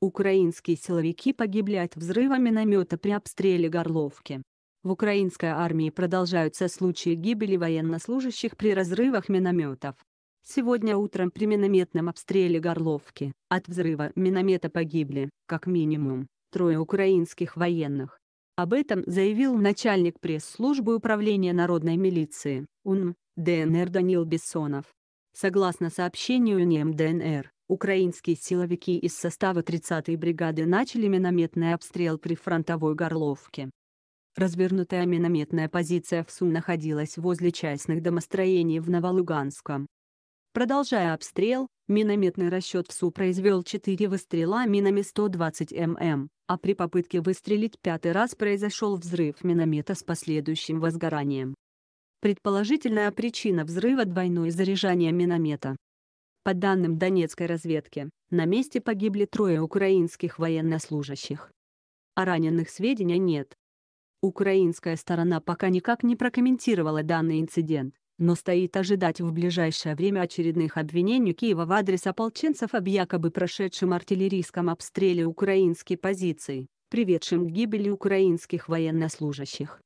Украинские силовики погибли от взрыва миномета при обстреле Горловки. В украинской армии продолжаются случаи гибели военнослужащих при разрывах минометов. Сегодня утром при минометном обстреле Горловки от взрыва миномета погибли, как минимум, трое украинских военных. Об этом заявил начальник пресс-службы Управления народной милиции, УНМ, ДНР Данил Бессонов. Согласно сообщению НИМ Украинские силовики из состава 30-й бригады начали минометный обстрел при фронтовой Горловке. Развернутая минометная позиция в Сум находилась возле частных домостроений в Новолуганском. Продолжая обстрел, минометный расчет в СУ произвел 4 выстрела минами 120 мм, а при попытке выстрелить пятый раз произошел взрыв миномета с последующим возгоранием. Предположительная причина взрыва – двойное заряжание миномета. По данным донецкой разведки, на месте погибли трое украинских военнослужащих. О а раненых сведения нет. Украинская сторона пока никак не прокомментировала данный инцидент, но стоит ожидать в ближайшее время очередных обвинений Киева в адрес ополченцев об якобы прошедшем артиллерийском обстреле украинской позиции, приведшем к гибели украинских военнослужащих.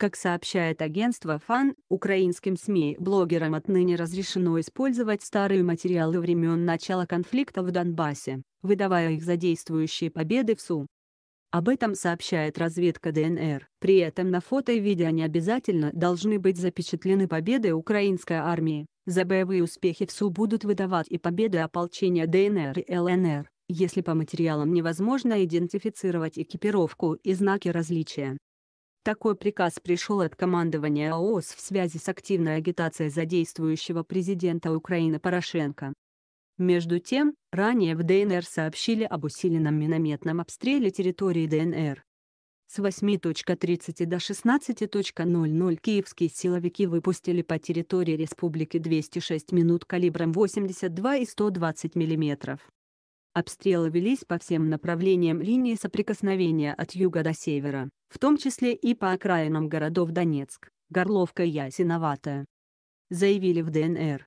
Как сообщает агентство ФАН, украинским СМИ блогерам отныне разрешено использовать старые материалы времен начала конфликта в Донбассе, выдавая их за действующие победы в СУ. Об этом сообщает разведка ДНР. При этом на фото и видео не обязательно должны быть запечатлены победы украинской армии. За боевые успехи в СУ будут выдавать и победы ополчения ДНР и ЛНР, если по материалам невозможно идентифицировать экипировку и знаки различия. Такой приказ пришел от командования ООС в связи с активной агитацией задействующего президента Украины Порошенко. Между тем, ранее в ДНР сообщили об усиленном минометном обстреле территории ДНР. С 8.30 до 16.00 киевские силовики выпустили по территории республики 206 минут калибром 82 и 120 мм. Обстрелы велись по всем направлениям линии соприкосновения от юга до севера, в том числе и по окраинам городов Донецк, Горловка и Ясиноватая. Заявили в ДНР.